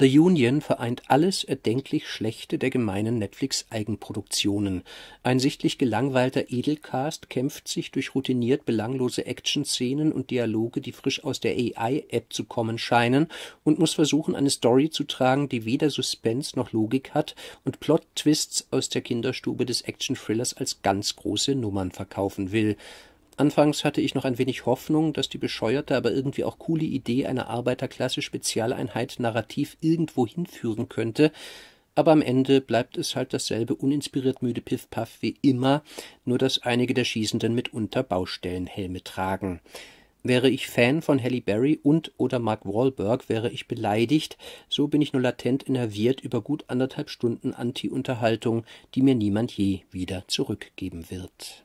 The Union vereint alles erdenklich Schlechte der gemeinen Netflix-Eigenproduktionen. Ein sichtlich gelangweilter Edelcast kämpft sich durch routiniert belanglose Action-Szenen und Dialoge, die frisch aus der AI-App zu kommen scheinen, und muss versuchen, eine Story zu tragen, die weder Suspense noch Logik hat und Plot-Twists aus der Kinderstube des Action-Thrillers als ganz große Nummern verkaufen will Anfangs hatte ich noch ein wenig Hoffnung, dass die bescheuerte, aber irgendwie auch coole Idee einer Arbeiterklasse-Spezialeinheit narrativ irgendwo hinführen könnte, aber am Ende bleibt es halt dasselbe uninspiriert müde Piff-Paff wie immer, nur dass einige der Schießenden mitunter Baustellenhelme tragen. Wäre ich Fan von Halle Berry und oder Mark Wahlberg, wäre ich beleidigt, so bin ich nur latent innerviert über gut anderthalb Stunden Anti-Unterhaltung, die mir niemand je wieder zurückgeben wird.